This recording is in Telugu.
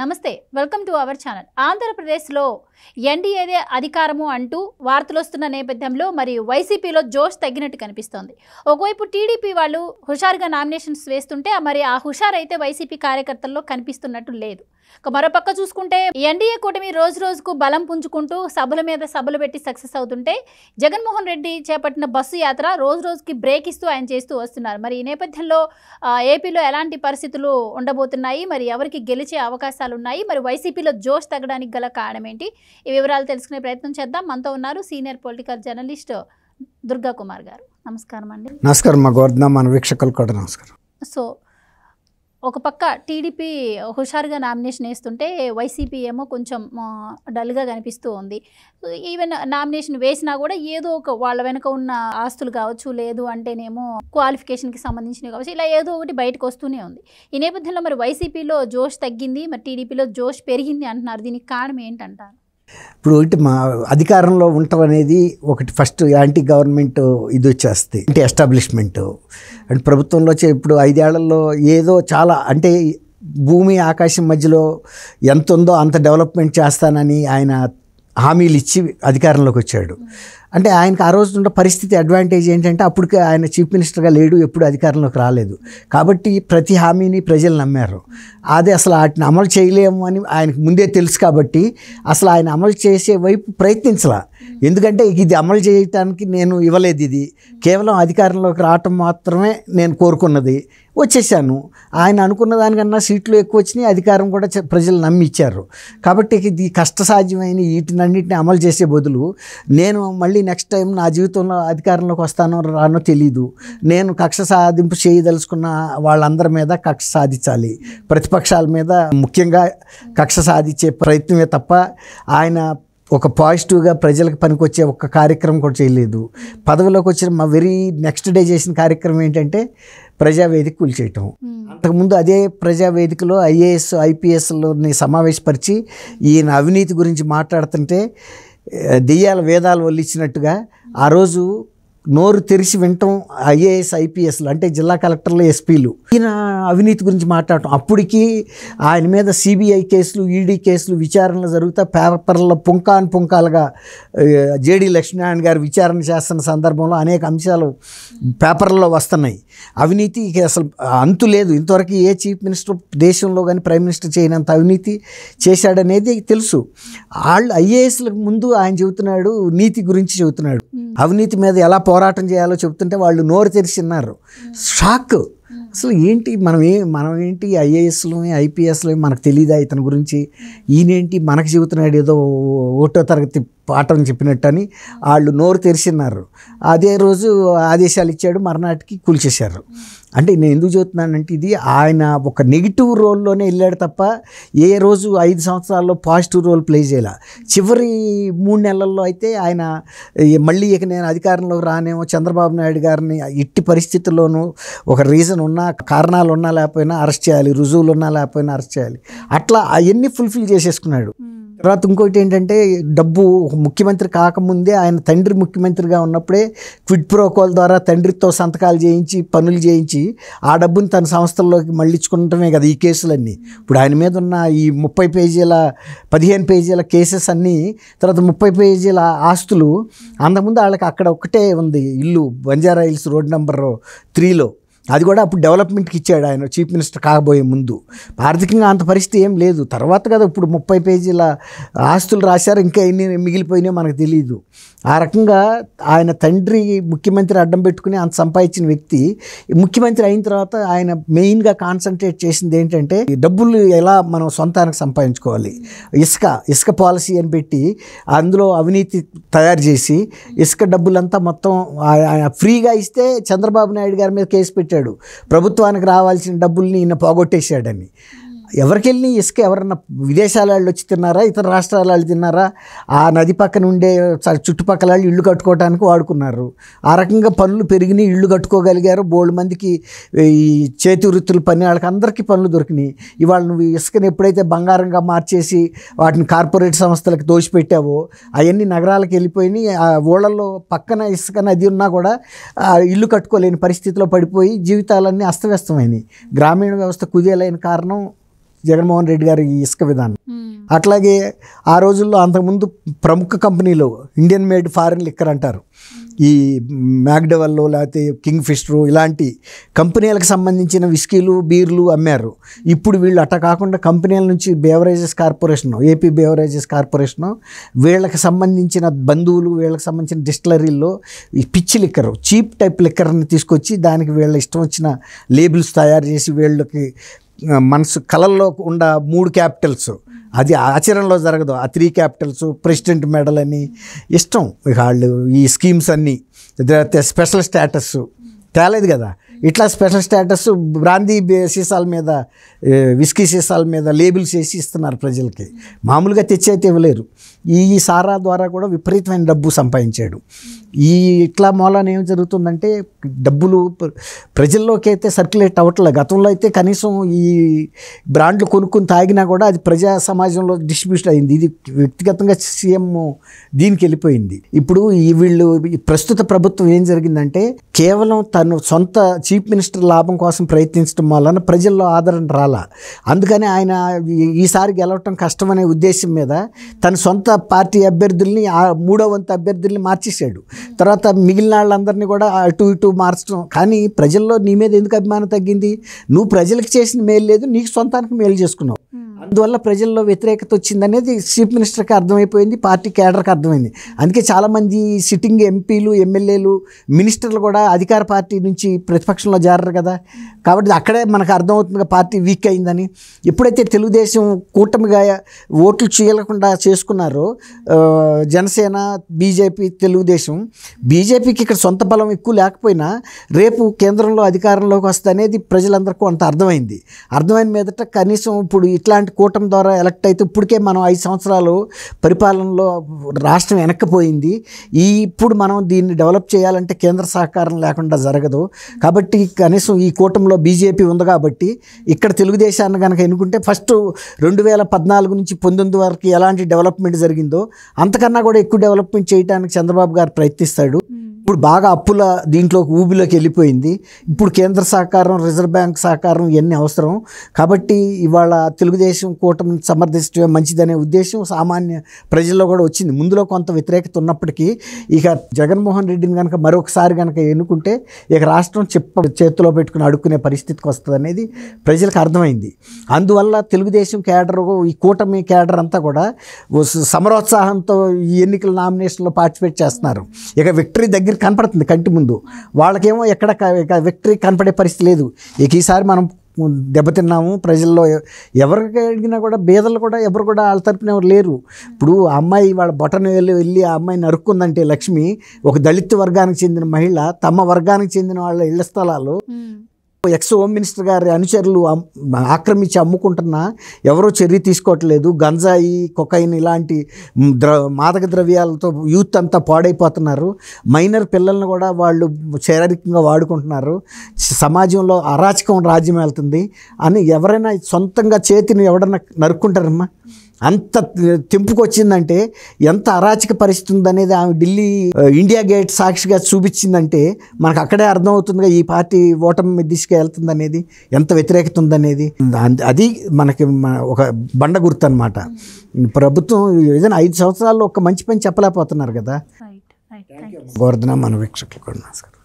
నమస్తే వెల్కమ్ టు అవర్ ఛానల్ ఆంధ్రప్రదేశ్లో ఎన్డీఏదే అధికారము అంటూ వార్తలు వస్తున్న నేపథ్యంలో మరి వైసీపీలో జోష్ తగ్గినట్టు కనిపిస్తోంది ఒకవైపు టీడీపీ వాళ్ళు హుషారుగా నామినేషన్స్ వేస్తుంటే మరి ఆ హుషారు అయితే వైసీపీ కార్యకర్తల్లో కనిపిస్తున్నట్టు లేదు ఇక మరోపక్క చూసుకుంటే ఎన్డీఏ కూటమి రోజు రోజుకు బలం పుంజుకుంటూ సభల మీద సభలు పెట్టి సక్సెస్ అవుతుంటే జగన్మోహన్ రెడ్డి చేపట్టిన బస్సు యాత్ర రోజు రోజుకి బ్రేక్ ఇస్తూ ఆయన చేస్తూ వస్తున్నారు మరి ఈ నేపథ్యంలో ఏపీలో ఎలాంటి పరిస్థితులు ఉండబోతున్నాయి మరి ఎవరికి గెలిచే అవకాశాలు ఉన్నాయి మరి వైసీపీలో జోష్ తగ్గడానికి గల కారణం ఏంటి ఈ వివరాలు తెలుసుకునే ప్రయత్నం చేద్దాం మనతో ఉన్నారు senior political journalist Durga Kumar గారు నమస్కారం అండి నమస్కారం మా మన వీక్షకులు కూడా నమస్కారం సో ఒక పక్క టీడీపీ హుషారుగా నామినేషన్ వేస్తుంటే వైసీపీ ఏమో కొంచెం డల్గా కనిపిస్తూ ఉంది ఈవెన్ నామినేషన్ వేసినా కూడా ఏదో ఒక వాళ్ళ వెనుక ఉన్న ఆస్తులు కావచ్చు లేదు అంటేనేమో క్వాలిఫికేషన్కి సంబంధించినవి కావచ్చు ఇలా ఏదో ఒకటి బయటకు వస్తూనే ఉంది ఈ నేపథ్యంలో మరి వైసీపీలో జోష్ తగ్గింది మరి టీడీపీలో జోష్ పెరిగింది అంటున్నారు దీనికి కారణం ఏంటంటారు ఇప్పుడు ఇటు మా అధికారంలో ఉండటం అనేది ఒకటి ఫస్ట్ యాంటీ గవర్నమెంట్ ఇది వచ్చేస్తే అంటే ఎస్టాబ్లిష్మెంట్ అండ్ ప్రభుత్వంలో ఇప్పుడు ఐదేళ్లలో ఏదో చాలా అంటే భూమి ఆకాశం మధ్యలో ఎంత ఉందో అంత డెవలప్మెంట్ చేస్తానని ఆయన హామీలు ఇచ్చి అధికారంలోకి వచ్చాడు అంటే ఆయనకు ఆ రోజు ఉన్న పరిస్థితి అడ్వాంటేజ్ ఏంటంటే అప్పుడు ఆయన చీఫ్ మినిస్టర్గా లేడు ఎప్పుడు అధికారంలోకి రాలేదు కాబట్టి ప్రతి హామీని ప్రజలు నమ్మారు అదే అసలు వాటిని అమలు చేయలేము అని ఆయనకు ముందే తెలుసు కాబట్టి అసలు ఆయన అమలు చేసే వైపు ప్రయత్నించలా ఎందుకంటే ఇది అమలు చేయటానికి నేను ఇవ్వలేదు ఇది కేవలం అధికారంలోకి రావటం మాత్రమే నేను కోరుకున్నది వచ్చేసాను ఆయన అనుకున్న దానికన్నా సీట్లు ఎక్కువ వచ్చినాయి అధికారం కూడా ప్రజలు నమ్మిచ్చారు కాబట్టి ఇది కష్టసాధ్యమైన వీటినన్నింటిని అమలు చేసే బదులు నేను మళ్ళీ మళ్ళీ నెక్స్ట్ టైం నా జీవితంలో అధికారంలోకి వస్తానో రానో తెలీదు నేను కక్ష సాధింపు చేయదలుచుకున్న వాళ్ళందరి మీద కక్ష సాధించాలి ప్రతిపక్షాల మీద ముఖ్యంగా కక్ష సాధించే ప్రయత్నమే తప్ప ఆయన ఒక పాజిటివ్గా ప్రజలకు పనికొచ్చే ఒక కార్యక్రమం కూడా చేయలేదు పదవిలోకి వచ్చిన మా వెరీ నెక్స్ట్ డే చేసిన కార్యక్రమం ఏంటంటే ప్రజావేదిక చేయటం hmm. అంతకుముందు అదే ప్రజావేదికలో ఐఏఎస్ ఐపీఎస్లోని సమావేశపరిచి ఈయన అవినీతి గురించి మాట్లాడుతుంటే దెయ్యాల వేదాలు వల్లిచ్చినట్టుగా ఆ రోజు నోరు తెరిచి వినటం ఐఏఎస్ ఐపీఎస్లు అంటే జిల్లా కలెక్టర్లు ఎస్పీలు ఈయన అవినీతి గురించి మాట్లాడటం అప్పటికి ఆయన మీద సిబిఐ కేసులు ఈడీ కేసులు విచారణలు జరుగుతా పేపర్లో పుంకాన్ పుంకాలుగా జేడీ లక్ష్మీనారాయణ గారు విచారణ చేస్తున్న సందర్భంలో అనేక అంశాలు పేపర్లలో వస్తున్నాయి అవినీతికి అసలు అంతు లేదు ఇంతవరకు ఏ చీఫ్ మినిస్టర్ దేశంలో కానీ ప్రైమ్ మినిస్టర్ చేయనంత అవినీతి చేశాడనేది తెలుసు వాళ్ళు ఐఏఎస్లకు ముందు ఆయన చెబుతున్నాడు నీతి గురించి చెబుతున్నాడు అవినీతి మీద ఎలా పోరాటం చేయాలో చెప్తుంటే వాళ్ళు నోరు తెరిచిన్నారు షాక్ అసలు ఏంటి మనం ఏ మనం ఏంటి ఐఏఎస్లు ఐపీఎస్లు మనకు తెలియదా ఇతని గురించి ఈయనేంటి మనకు చెబుతున్నాడు ఏదో ఒకటో తరగతి పాఠం చెప్పినట్టని వాళ్ళు నోరు తెరిచిన్నారు అదే రోజు ఆదేశాలు ఇచ్చాడు మర్నాటికి కూల్చేశారు అంటే నేను ఎందుకు చెబుతున్నానంటే ఇది ఆయన ఒక నెగిటివ్ రోల్లోనే వెళ్ళాడు తప్ప ఏ రోజు ఐదు సంవత్సరాల్లో పాజిటివ్ రోల్ ప్లే చేయాల చివరి మూడు నెలల్లో అయితే ఆయన మళ్ళీ ఇక నేను అధికారంలోకి రానేమో చంద్రబాబు నాయుడు గారిని ఇట్టి పరిస్థితుల్లోనూ ఒక రీజన్ ఉన్నా కారణాలు ఉన్నా లేకపోయినా అరెస్ట్ చేయాలి రుజువులు ఉన్నా లేకపోయినా అరెస్ట్ చేయాలి అట్లా అవన్నీ ఫుల్ఫిల్ చేసేసుకున్నాడు తర్వాత ఇంకోటి ఏంటంటే డబ్బు ముఖ్యమంత్రి కాకముందే ఆయన తండ్రి ముఖ్యమంత్రిగా ఉన్నప్పుడే క్విడ్ ప్రోకోల్ ద్వారా తండ్రితో సంతకాలు చేయించి పనులు చేయించి ఆ డబ్బుని తన సంస్థల్లోకి మళ్ళించుకుంటమే కదా ఈ కేసులన్నీ ఇప్పుడు ఆయన మీద ఉన్న ఈ ముప్పై పేజీల పదిహేను పేజీల కేసెస్ అన్నీ తర్వాత ముప్పై పేజీల ఆస్తులు అంతకుముందు వాళ్ళకి అక్కడ ఒకటే ఉంది ఇల్లు బంజారా హిల్స్ రోడ్ నెంబర్ త్రీలో అది కూడా అప్పుడు డెవలప్మెంట్కి ఇచ్చాడు ఆయన చీఫ్ మినిస్టర్ కాకపోయే ముందు ఆర్థికంగా అంత పరిస్థితి ఏం లేదు తర్వాత కదా ఇప్పుడు ముప్పై పేజీల ఆస్తులు రాశారు ఇంకా ఎన్ని మిగిలిపోయినాయో మనకు తెలియదు ఆ రకంగా ఆయన తండ్రి ముఖ్యమంత్రి అడ్డం పెట్టుకుని అంత సంపాదించిన వ్యక్తి ముఖ్యమంత్రి అయిన తర్వాత ఆయన మెయిన్గా కాన్సన్ట్రేట్ చేసింది ఏంటంటే డబ్బులు ఎలా మనం సొంతానికి సంపాదించుకోవాలి ఇసుక ఇసుక పాలసీ అని పెట్టి అందులో అవినీతి తయారు చేసి ఇసుక డబ్బులంతా మొత్తం ఫ్రీగా ఇస్తే చంద్రబాబు నాయుడు గారి మీద కేసు పెట్టాడు పెట్టాడు ప్రభుత్వానికి రావాల్సిన డబ్బుల్ని ఈయన పోగొట్టేశాడని ఎవరికెళ్ళి ఇసుక ఎవరన్నా విదేశాల వాళ్ళు వచ్చి తిన్నారా ఇతర రాష్ట్రాల వాళ్ళు తిన్నారా ఆ నది పక్కన ఉండే చుట్టుపక్కల వాళ్ళు ఇళ్ళు కట్టుకోవడానికి వాడుకున్నారు ఆ రకంగా పనులు పెరిగినాయి ఇళ్ళు కట్టుకోగలిగారు బోల్డ్ మందికి ఈ చేతి వృత్తులు పని వాళ్ళకి అందరికీ పనులు దొరికినాయి ఇవాళ నువ్వు ఇసుకని ఎప్పుడైతే బంగారంగా మార్చేసి వాటిని కార్పొరేట్ సంస్థలకు దోచిపెట్టావో అవన్నీ నగరాలకు వెళ్ళిపోయినాయి ఆ ఊళ్ళల్లో పక్కన ఇసుక నది ఉన్నా కూడా ఇల్లు కట్టుకోలేని పరిస్థితిలో పడిపోయి జీవితాలన్నీ అస్తవ్యస్తమైనాయి గ్రామీణ వ్యవస్థ కుదేలైన కారణం జగన్మోహన్ రెడ్డి గారి ఇసుక విధానం hmm. అట్లాగే ఆ రోజుల్లో అంతకుముందు ప్రముఖ కంపెనీలు ఇండియన్ మేడ్ ఫారిన్ లిక్కర్ అంటారు hmm. ఈ మ్యాక్డవల్ లేకపోతే కింగ్ ఫిస్టరు ఇలాంటి కంపెనీలకు సంబంధించిన విస్కీలు బీర్లు అమ్మారు ఇప్పుడు వీళ్ళు అట్ట కాకుండా కంపెనీల నుంచి beverages corporation AP beverages corporation వీళ్ళకి సంబంధించిన బంధువులు వీళ్ళకి సంబంధించిన డిస్టిలరీల్లో పిచ్చి లిక్కర్ చీప్ టైప్ లిక్కర్ని తీసుకొచ్చి దానికి వీళ్ళ ఇష్టం వచ్చిన లేబుల్స్ తయారు చేసి వీళ్ళకి మనసు కళల్లో ఉన్న మూడు క్యాపిటల్స్ అది ఆచరణలో జరగదు ఆ త్రీ క్యాపిటల్స్ ప్రెసిడెంట్ మెడల్ అని ఇష్టం వాళ్ళు ఈ స్కీమ్స్ అన్నీ స్పెషల్ స్టేటస్ తేలేదు కదా ఇట్లా స్పెషల్ స్టేటస్ బ్రాందీ సీసాల మీద విస్కీ సీసాల మీద లేబుల్స్ వేసి ఇస్తున్నారు ప్రజలకి మామూలుగా తెచ్చైతే ఇవ్వలేరు ఈ సారా ద్వారా కూడా విపరీతమైన డబ్బు సంపాదించాడు ఈ ఇట్లా మూలాన్ని ఏం జరుగుతుందంటే డబ్బులు ప్రజల్లోకి అయితే సర్క్యులేట్ అవ్వట్లేదు గతంలో అయితే కనీసం ఈ బ్రాండ్లు కొనుక్కుని తాగినా కూడా అది ప్రజా సమాజంలో డిస్ట్రిబ్యూషన్ అయింది ఇది వ్యక్తిగతంగా సీఎం దీనికి వెళ్ళిపోయింది ఇప్పుడు ఈ వీళ్ళు ప్రస్తుత ప్రభుత్వం ఏం జరిగిందంటే కేవలం తను సొంత చీఫ్ మినిస్టర్ లాభం కోసం ప్రయత్నించడం వలన ప్రజల్లో ఆదరణ రాలా అందుకని ఆయన ఈసారి గెలవటం కష్టమనే ఉద్దేశం మీద తన సొంత పార్టీ అభ్యర్థుల్ని మూడో వంతు అభ్యర్థుల్ని మార్చేశాడు తర్వాత మిగిలిన వాళ్ళందరినీ కూడా అటు ఇటు మార్చడం కానీ ప్రజల్లో నీ మీద ఎందుకు అభిమానం తగ్గింది నువ్వు ప్రజలకు చేసిన మేలు లేదు నీకు సొంతానికి మేలు చేసుకున్నావు అందువల్ల ప్రజల్లో వ్యతిరేకత వచ్చిందనేది చీఫ్ మినిస్టర్కి అర్థమైపోయింది పార్టీ కేడర్కి అర్థమైంది అందుకే చాలామంది సిట్టింగ్ ఎంపీలు ఎమ్మెల్యేలు మినిస్టర్లు కూడా అధికార పార్టీ నుంచి ప్రతిపక్షంలో జారారు కదా కాబట్టి అక్కడే మనకు అర్థమవుతుంది పార్టీ వీక్ అయిందని ఎప్పుడైతే తెలుగుదేశం కూటమిగా ఓట్లు చేయకుండా చేసుకున్నారో జనసేన బీజేపీ తెలుగుదేశం బీజేపీకి ఇక్కడ సొంత బలం ఎక్కువ లేకపోయినా రేపు కేంద్రంలో అధికారంలోకి వస్తే అనేది ప్రజలందరికీ అంత అర్థమైంది అర్థమైన మీదట కనీసం ఇప్పుడు ఇట్లాంటి ఇలాంటి కూటమి ద్వారా ఎలక్ట్ అయితే ఇప్పటికే మనం ఐదు సంవత్సరాలు పరిపాలనలో రాష్ట్రం వెనక్కిపోయింది ఈ ఇప్పుడు మనం దీన్ని డెవలప్ చేయాలంటే కేంద్ర సహకారం లేకుండా జరగదు కాబట్టి కనీసం ఈ కూటమిలో బీజేపీ ఉంది కాబట్టి ఇక్కడ తెలుగుదేశాన్ని కనుక ఎన్నుకుంటే ఫస్ట్ రెండు వేల పద్నాలుగు నుంచి పంతొమ్మిది వరకు ఎలాంటి డెవలప్మెంట్ జరిగిందో అంతకన్నా కూడా ఎక్కువ డెవలప్మెంట్ చేయడానికి చంద్రబాబు గారు ప్రయత్నిస్తాడు ఇప్పుడు బాగా అప్పుల దీంట్లో ఊబిలోకి వెళ్ళిపోయింది ఇప్పుడు కేంద్ర సహకారం రిజర్వ్ బ్యాంక్ సహకారం ఇవన్నీ అవసరం కాబట్టి ఇవాళ తెలుగుదేశం కూటమి సమర్థించడమే మంచిదనే ఉద్దేశం సామాన్య ప్రజల్లో కూడా వచ్చింది ముందులో కొంత వ్యతిరేకత ఉన్నప్పటికీ ఇక జగన్మోహన్ రెడ్డిని కనుక మరొకసారి కనుక ఎన్నుకుంటే ఇక రాష్ట్రం చెప్ప చేతిలో పెట్టుకుని అడుక్కునే పరిస్థితికి వస్తుంది అనేది ప్రజలకు అర్థమైంది అందువల్ల తెలుగుదేశం కేడర్ ఈ కూటమి కేడర్ అంతా కూడా సమరోత్సాహంతో ఈ ఎన్నికల నామినేషన్లో పార్టిసిపేట్ చేస్తున్నారు ఇక విక్టరీ దగ్గర అనేది కనపడుతుంది కంటి ముందు వాళ్ళకేమో ఎక్కడ విక్టరీ కనపడే పరిస్థితి లేదు ఇక ఈసారి మనం దెబ్బతిన్నాము ప్రజల్లో ఎవరికి అడిగినా కూడా బీదలు కూడా ఎవరు కూడా వాళ్ళ తరపున ఎవరు లేరు ఇప్పుడు ఆ అమ్మాయి వాళ్ళ బొటను వెళ్ళి వెళ్ళి ఆ అమ్మాయి నరుక్కుందంటే లక్ష్మి ఒక దళిత వర్గానికి చెందిన మహిళ తమ వర్గానికి చెందిన వాళ్ళ ఇళ్ల స్థలాలు ఎక్స్ హోమ్ మినిస్టర్ గారి అనుచరులు ఆక్రమించి అమ్ముకుంటున్నా ఎవరో చర్య తీసుకోవట్లేదు గంజాయి కొకైన్ ఇలాంటి ద్ర మాదక ద్రవ్యాలతో యూత్ అంతా పాడైపోతున్నారు మైనర్ పిల్లల్ని కూడా వాళ్ళు శారీరకంగా వాడుకుంటున్నారు సమాజంలో అరాచకం రాజ్యం వెళ్తుంది అని ఎవరైనా సొంతంగా చేతిని ఎవడన్నా నరుక్కుంటారమ్మా అంత తెంపుకొచ్చిందంటే ఎంత అరాచక పరిస్థితి ఉందనేది ఆమె ఢిల్లీ ఇండియా గేట్ సాక్షిగా చూపించిందంటే మనకు అక్కడే అర్థమవుతుందిగా ఈ పార్టీ ఓటమి తీసుకెళ్తుంది వెళ్తుందనేది ఎంత వ్యతిరేకత ఉందనేది అది మనకి ఒక బండ గుర్తు అనమాట ప్రభుత్వం ఏదైనా ఐదు సంవత్సరాల్లో ఒక మంచి పని చెప్పలేకపోతున్నారు కదా గోవర్ధన మన వీక్షకులు నమస్కారం